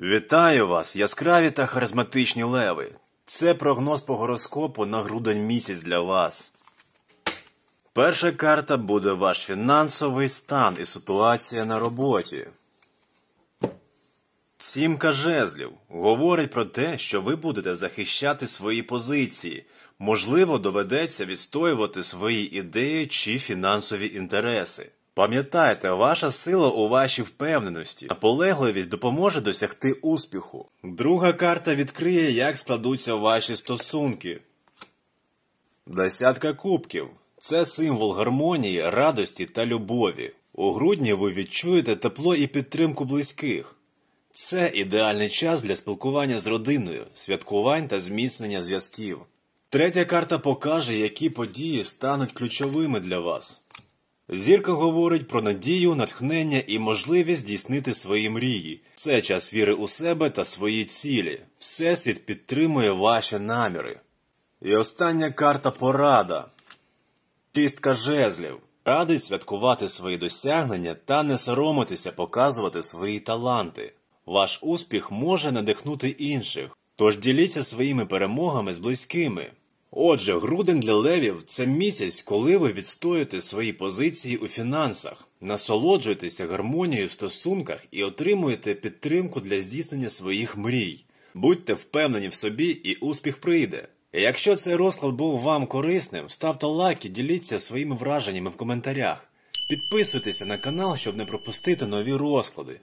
Вітаю вас, яскраві та харизматичні леви. Це прогноз по гороскопу на грудень місяць для вас. Перша карта буде ваш фінансовий стан і ситуація на роботі. Сімка жезлів говорить про те, що ви будете захищати свої позиції. Можливо, доведеться відстоювати свої ідеї чи фінансові інтереси. Пам'ятайте, ваша сила у вашій впевненості, наполегливість допоможе досягти успіху. Друга карта відкриє, як складуться ваші стосунки. Десятка кубків це символ гармонії, радості та любові. У грудні ви відчуєте тепло і підтримку близьких. Це ідеальний час для спілкування з родиною, святкувань та зміцнення зв'язків. Третя карта покаже, які події стануть ключовими для вас. Зірка говорить про надію, натхнення і можливість здійснити свої мрії. Це час віри у себе та свої цілі. Всесвіт підтримує ваші наміри. І остання карта порада. Чистка жезлів. Радить святкувати свої досягнення та не соромитися показувати свої таланти. Ваш успіх може надихнути інших, тож діліться своїми перемогами з близькими. Отже, грудень для левів це місяць, коли ви відстоюєте свої позиції у фінансах, насолоджуєтеся гармонією в стосунках і отримуєте підтримку для здійснення своїх мрій. Будьте впевнені в собі, і успіх прийде. Якщо цей розклад був вам корисним, ставте лайк і діліться своїми враженнями в коментарях. Підписуйтеся на канал, щоб не пропустити нові розклади.